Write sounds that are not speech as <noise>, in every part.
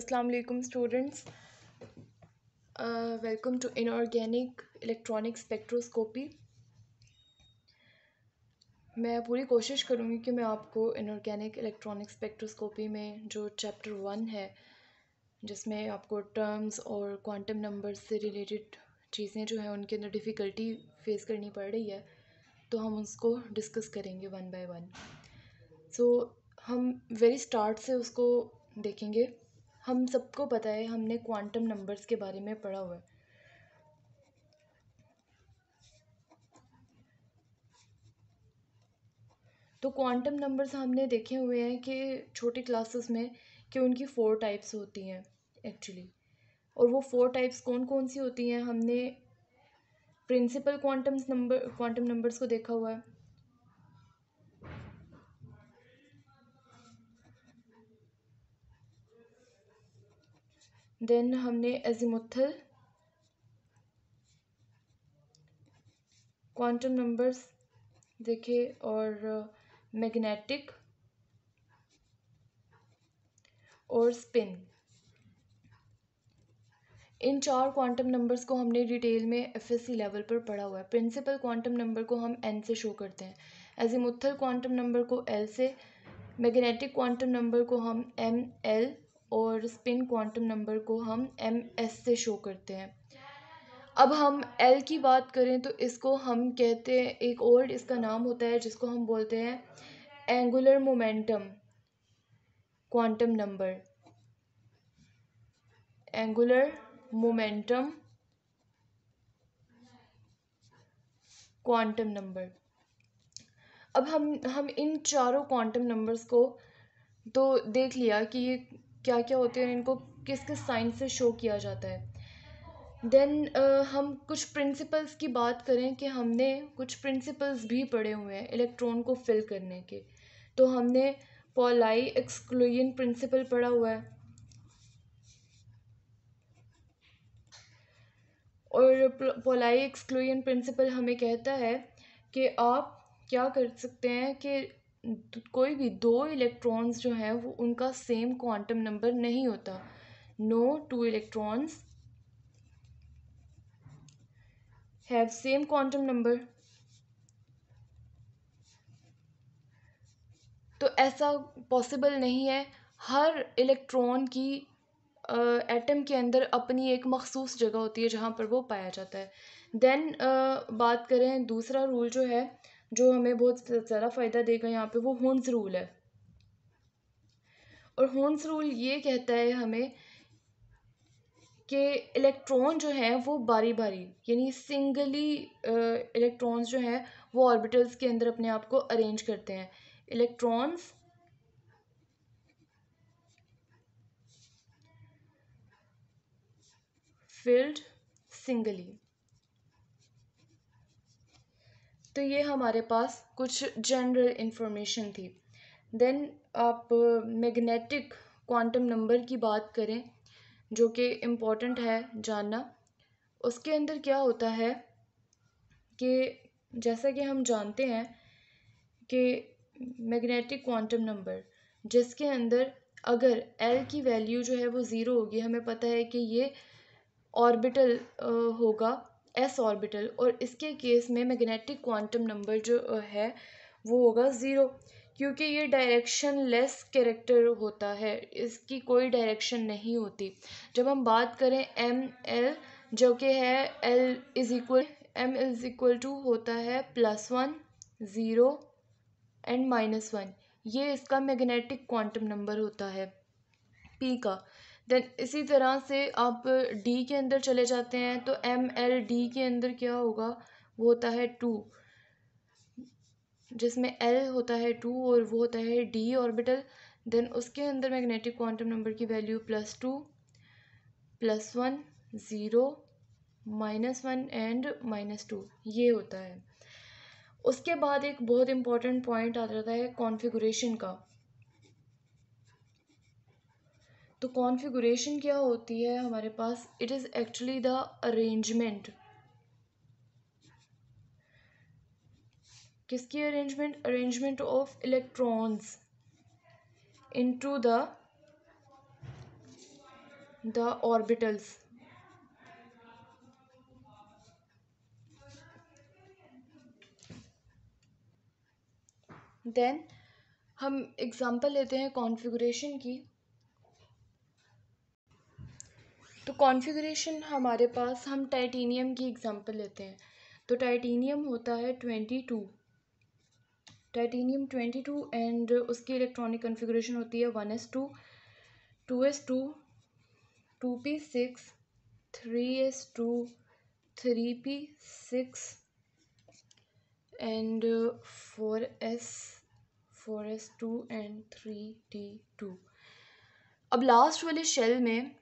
असलकुम students welcome to inorganic electronic spectroscopy मैं पूरी कोशिश करूँगी कि मैं आपको इनऑर्गेनिक इलेक्ट्रॉनिक स्पेक्ट्रोस्कोपी में जो चैप्टर वन है जिसमें आपको टर्म्स और क्वांटम नंबर से रिलेटेड चीज़ें जो हैं उनके अंदर डिफ़िकल्टी फेस करनी पड़ रही है तो हम उसको डिस्कस करेंगे वन बाय वन सो हम वेरी स्टार्ट से उसको देखेंगे हम सबको पता है हमने क्वांटम नंबर्स के बारे में पढ़ा हुआ है तो क्वांटम नंबर्स हमने देखे हुए हैं कि छोटी क्लासेस में कि उनकी फ़ोर टाइप्स होती हैं एक्चुअली और वो फोर टाइप्स कौन कौन सी होती हैं हमने principal quantums number quantum numbers को देखा हुआ है देन हमने एजिमुथल क्वांटम नंबर्स देखे और मैग्नेटिक uh, और स्पिन इन चार क्वांटम नंबर्स को हमने डिटेल में एफएससी लेवल पर पढ़ा हुआ है प्रिंसिपल क्वांटम नंबर को हम एन से शो करते हैं एजिमुथल क्वांटम नंबर को एल से मैग्नेटिक क्वांटम नंबर को हम एम एल और स्पिन क्वांटम नंबर को हम एम एस से शो करते हैं अब हम एल की बात करें तो इसको हम कहते हैं एक ओल्ड इसका नाम होता है जिसको हम बोलते हैं angular momentum quantum number angular momentum quantum number अब हम हम इन चारों क्वांटम नंबर्स को तो देख लिया कि ये क्या क्या होते हैं इनको किस किस साइन से शो किया जाता है देन uh, हम कुछ प्रिंसिपल्स की बात करें कि हमने कुछ प्रिंसिपल्स भी पढ़े हुए हैं इलेक्ट्रॉन को फिल करने के तो हमने पॉलाई एक्सक्लूजन प्रिंसिपल पढ़ा हुआ है और पोलाई एक्सक्लूजन प्रिंसिपल हमें कहता है कि आप क्या कर सकते हैं कि तो कोई भी दो इलेक्ट्रॉन्स जो है वो उनका सेम क्वांटम नंबर नहीं होता no two electrons have same quantum number तो ऐसा पॉसिबल नहीं है हर इलेक्ट्रॉन की एटम के अंदर अपनी एक मखसूस जगह होती है जहाँ पर वो पाया जाता है देन uh, बात करें दूसरा रूल जो है जो हमें बहुत ज़्यादा फ़ायदा देगा यहाँ पे वो होन्स रूल है और होन्स रूल ये कहता है हमें कि इलेक्ट्रॉन जो हैं वो बारी बारी यानी सिंगली इलेक्ट्रॉन्स जो हैं वो ऑर्बिटल्स के अंदर अपने आप को अरेंज करते हैं इलेक्ट्रॉन्स फिल्ड सिंगली तो ये हमारे पास कुछ जनरल इन्फॉर्मेशन थी देन आप मैग्नेटिक क्वांटम नंबर की बात करें जो कि इम्पोर्टेंट है जानना उसके अंदर क्या होता है कि जैसा कि हम जानते हैं कि मैग्नेटिक क्वांटम नंबर जिसके अंदर अगर एल की वैल्यू जो है वो ज़ीरो होगी हमें पता है कि ये ऑर्बिटल uh, होगा एस ऑर्बिटल और इसके केस में मैग्नेटिक क्वांटम नंबर जो है वो होगा ज़ीरो क्योंकि ये डायरेक्शन लेस कैरेक्टर होता है इसकी कोई डायरेक्शन नहीं होती जब हम बात करें एम एल जो कि है L is equal M is equal to होता है plus one zero and minus one ये इसका मैग्नेटिक क्वांटम नंबर होता है पी का देन इसी तरह से आप डी के अंदर चले जाते हैं तो एम एल डी के अंदर क्या होगा वो होता है टू जिसमें एल होता है टू और वो होता है डी ऑर्बिटल देन उसके अंदर मैग्नेटिक क्वांटम नंबर की value plus two plus one zero minus one and minus two ये होता है उसके बाद एक बहुत इम्पॉर्टेंट पॉइंट आ जाता है कॉन्फ़िगरेशन का तो कॉन्फ़िगरेशन क्या होती है हमारे पास it is actually the arrangement किसकी arrangement arrangement of electrons into the the orbitals then हम एग्ज़ाम्पल लेते हैं कॉन्फ़िगरेशन की कॉन्फ़िगरेशन हमारे पास हम टाइटेनियम की एग्ज़ाम्पल लेते हैं तो टाइटेनियम होता है twenty two titanium twenty two and उसकी इलेक्ट्रॉनिक कॉन्फ़िगरेशन होती है one S two two S two two P six three S two three P six and four S four S two and three T two अब last वाले shell में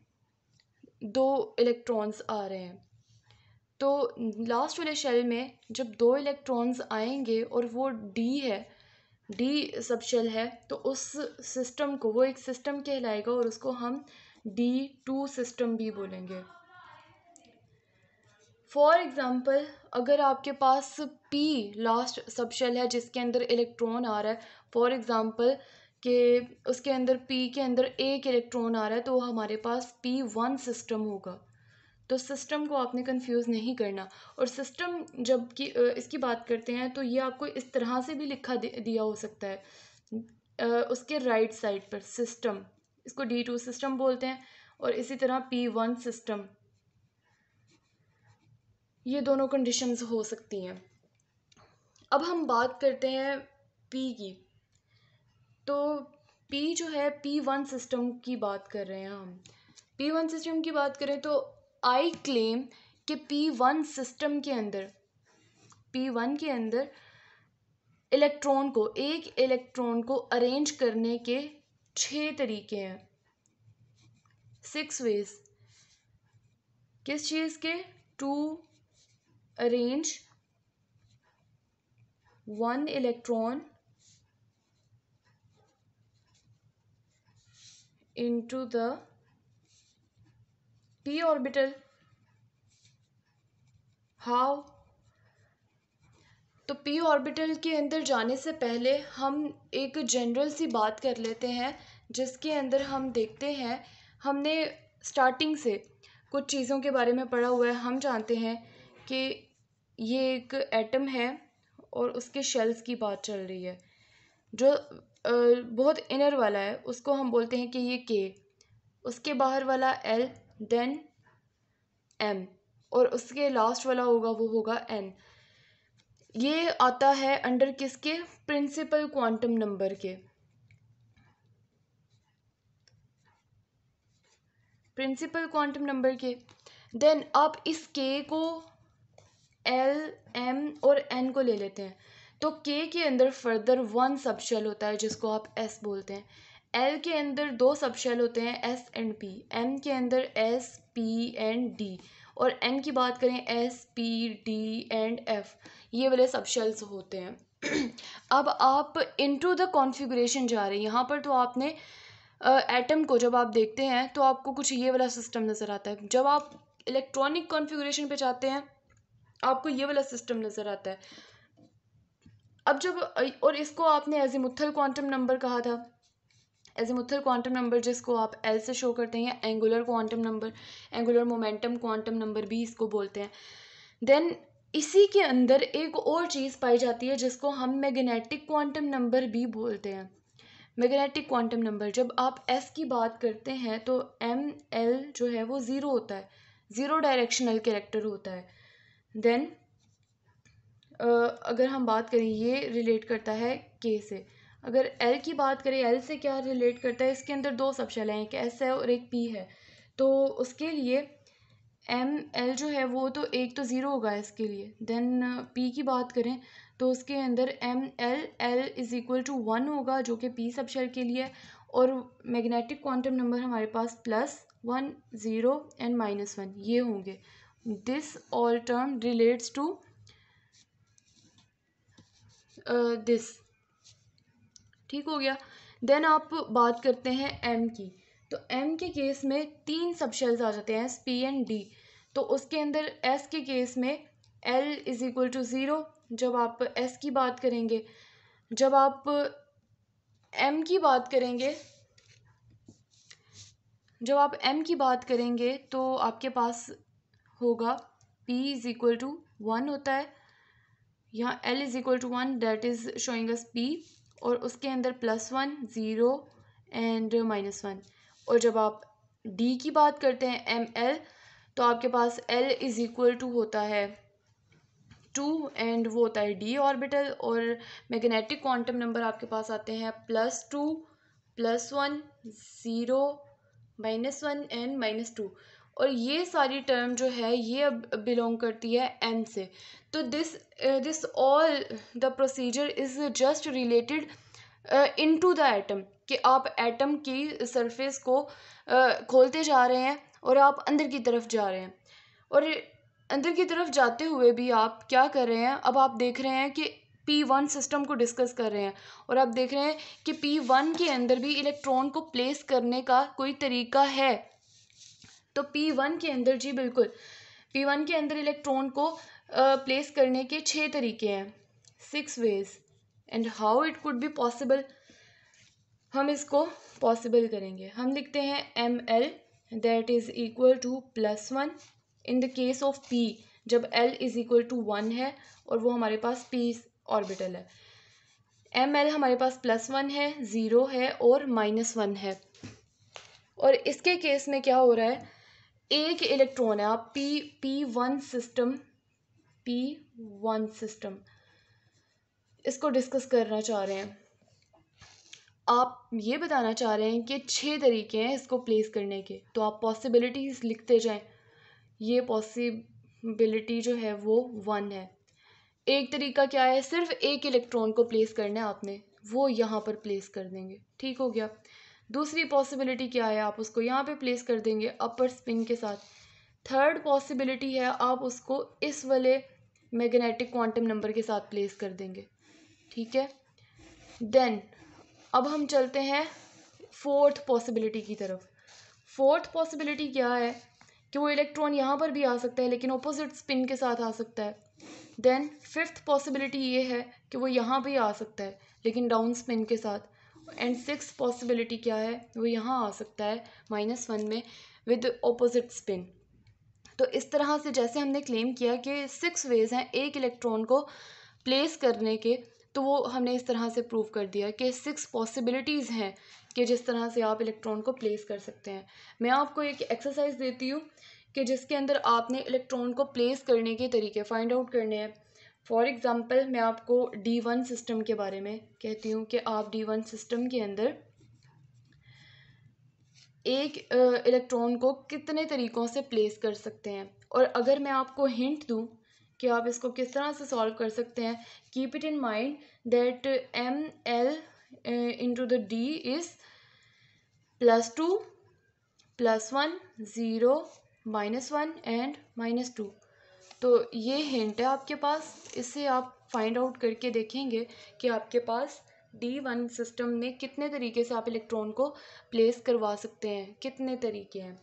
दो electrons आ रहे हैं तो लास्ट वाले शेल में जब दो इलेक्ट्रॉन्स आएंगे और वो डी है डी सब शेल है तो उस सिस्टम को वो एक सिस्टम कहलाएगा और उसको हम डी टू सिस्टम भी बोलेंगे फॉर एग्ज़ाम्पल अगर आपके पास पी लास्ट सबशेल है जिसके अंदर इलेक्ट्रॉन आ रहा है फॉर एग्ज़ाम्पल कि उसके अंदर पी के अंदर एक इलेक्ट्रॉन आ रहा है तो हमारे पास पी वन सिस्टम होगा तो सिस्टम को आपने कंफ्यूज नहीं करना और सिस्टम जब कि इसकी बात करते हैं तो ये आपको इस तरह से भी लिखा दिया हो सकता है उसके राइट साइड पर सिस्टम इसको डी टू सिस्टम बोलते हैं और इसी तरह पी वन सिस्टम ये दोनों कंडीशंस हो सकती हैं अब हम बात करते हैं पी की तो पी जो है पी वन सिस्टम की बात कर रहे हैं हम पी वन सिस्टम की बात करें तो आई क्लेम कि पी वन सिस्टम के अंदर पी वन के अंदर इलेक्ट्रॉन को एक इलेक्ट्रॉन को अरेंज करने के छः तरीके हैं सिक्स वेज किस चीज़ के to arrange one electron into the p orbital how तो p ऑर्बिटल के अंदर जाने से पहले हम एक जनरल सी बात कर लेते हैं जिसके अंदर हम देखते हैं हमने स्टार्टिंग से कुछ चीज़ों के बारे में पढ़ा हुआ है हम जानते हैं कि ये एक एटम है और उसके शेल्स की बात चल रही है जो बहुत इनर वाला है उसको हम बोलते हैं कि ये के उसके बाहर वाला एल देन एम और उसके लास्ट वाला होगा वो होगा एन ये आता है अंडर किसके प्रिंसिपल क्वांटम नंबर के प्रिंसिपल क्वांटम नंबर के देन आप इस के को एल एम और एन को ले लेते हैं तो के के अंदर फर्दर वन सबशेल होता है जिसको आप एस बोलते हैं एल के अंदर दो सबशेल होते हैं एस एंड पी एम के अंदर एस पी एंड डी और एन की बात करें S P D and F ये वाले सबशेल्स होते हैं <clears throat> अब आप इनटू द कॉन्फ़िगरेशन जा रहे हैं यहाँ पर तो आपने एटम को जब आप देखते हैं तो आपको कुछ ये वाला सिस्टम नज़र आता है जब आप इलेक्ट्रॉनिक कॉन्फ़िगरेशन पे जाते हैं आपको ये वाला सिस्टम नज़र आता है अब जब और इसको आपने मुथल क्वांटम नंबर कहा था मुथल क्वांटम नंबर जिसको आप एल से शो करते हैं या angular quantum number angular momentum quantum number भी इसको बोलते हैं देन इसी के अंदर एक और चीज़ पाई जाती है जिसको हम मैग्नेटिक क्वांटम नंबर भी बोलते हैं मैग्नेटिक क्वांटम नंबर जब आप एस की बात करते हैं तो एम एल जो है वो ज़ीरो होता है ज़ीरो डायरेक्शनल कैरेक्टर होता है देन अगर हम बात करें ये रिलेट करता है के से अगर एल की बात करें एल से क्या रिलेट करता है इसके अंदर दो सबशेल हैं एक एस है और एक पी है तो उसके लिए एम एल जो है वो तो एक तो ज़ीरो होगा इसके लिए देन पी की बात करें तो उसके अंदर M L L is equal to one होगा जो कि पी सब के लिए और मैग्नेटिक क्वांटम नंबर हमारे पास plus one zero and minus one ये होंगे this all term relates to this ठीक हो गया देन आप बात करते हैं एम की तो एम के केस में तीन सब शेल्स आ जाते हैं एस पी एंड डी तो उसके अंदर एस के केस में L is equal to zero जब आप एस की बात करेंगे जब आप एम की बात करेंगे जब आप एम की बात करेंगे तो आपके पास होगा P is equal to one होता है यहाँ L is equal to one that is showing us P और उसके अंदर plus one zero and minus one और जब आप डी की बात करते हैं एम एल तो आपके पास एल इज़ इक्वल टू होता है टू एंड वो होता है डी ऑर्बिटल और मैग्नेटिक क्वांटम नंबर आपके पास आते हैं plus two plus one zero minus one and minus two और ये सारी टर्म जो है ये अब बिलोंग करती है एम से तो this this all the procedure is just related in to the atom कि आप एटम की सरफेस को uh, खोलते जा रहे हैं और आप अंदर की तरफ जा रहे हैं और अंदर की तरफ जाते हुए भी आप क्या कर रहे हैं अब आप देख रहे हैं कि पी वन सिस्टम को डिस्कस कर रहे हैं और आप देख रहे हैं कि पी वन के अंदर भी इलेक्ट्रॉन को प्लेस करने का कोई तरीका है तो पी वन के अंदर जी बिल्कुल पी वन के अंदर इलेक्ट्रॉन को प्लेस करने के छः तरीके हैं six ways and how it could be possible हम इसको पॉसिबल करेंगे हम लिखते हैं M L that is equal to plus one in the case of P जब L is equal to one है और वो हमारे पास पी ऑर्बिटल है एम एल हमारे पास प्लस वन है ज़ीरो है और माइनस वन है और इसके केस में क्या हो रहा है एक इलेक्ट्रॉन है आप P P one system P one system इसको डिस्कस करना चाह रहे हैं आप ये बताना चाह रहे हैं कि छः तरीके हैं इसको प्लेस करने के तो आप पॉसिबिलिटीज़ लिखते जाएं ये पॉसिबिलिटी जो है वो वन है एक तरीका क्या है सिर्फ एक इलेक्ट्रॉन को प्लेस करना है आपने वो यहाँ पर प्लेस कर देंगे ठीक हो गया दूसरी पॉसिबिलिटी क्या है आप उसको यहाँ पे प्लेस कर देंगे अपर स्पिन के साथ थर्ड पॉसिबिलिटी है आप उसको इस वाले मैग्नेटिक क्वांटम नंबर के साथ प्लेस कर देंगे ठीक है देन अब हम चलते हैं फोर्थ पॉसिबिलिटी की तरफ फोर्थ पॉसिबिलिटी क्या है कि वो इलेक्ट्रॉन यहाँ पर भी आ सकता है लेकिन अपोजिट स्पिन के साथ आ सकता है देन फिफ्थ पॉसिबिलिटी ये है कि वो यहाँ भी आ सकता है लेकिन डाउन स्पिन के साथ एंड सिक्स पॉसिबिलिटी क्या है वो यहाँ आ सकता है माइनस वन में विद ऑपोजिट स्पिन तो इस तरह से जैसे हमने क्लेम किया कि सिक्स वेज हैं एक इलेक्ट्रॉन को प्लेस करने के तो वो हमने इस तरह से प्रूव कर दिया कि सिक्स पॉसिबिलिटीज़ हैं कि जिस तरह से आप इलेक्ट्रॉन को प्लेस कर सकते हैं मैं आपको एक एक्सरसाइज देती हूँ कि जिसके अंदर आपने इलेक्ट्रॉन को प्लेस करने के तरीके फाइंड आउट करने हैं फॉर एग्ज़ाम्पल मैं आपको डी वन सिस्टम के बारे में कहती हूँ कि आप डी वन सिस्टम के अंदर एक इलेक्ट्रॉन को कितने तरीक़ों से प्लेस कर सकते हैं और अगर मैं आपको हिंट दूँ कि आप इसको किस तरह से सॉल्व कर सकते हैं keep it in mind that M L into the D is plus two plus one zero minus one and minus two तो ये हिंट है आपके पास इसे आप फाइंड आउट करके देखेंगे कि आपके पास डी वन सिस्टम में कितने तरीके से आप इलेक्ट्रॉन को प्लेस करवा सकते हैं कितने तरीके हैं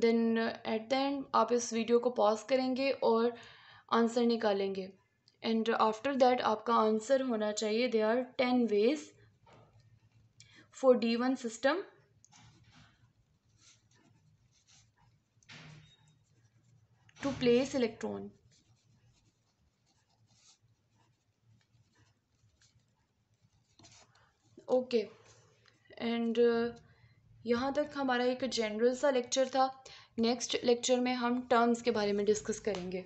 देन एट द एंड आप इस वीडियो को पॉज करेंगे और आंसर निकालेंगे एंड आफ्टर दैट आपका आंसर होना चाहिए they are ten ways for d one system to place electron okay and यहाँ तक हमारा एक जनरल सा लेक्चर था नेक्स्ट लेक्चर में हम टर्म्स के बारे में डिस्कस करेंगे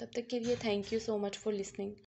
तब तक के लिए thank you so much for listening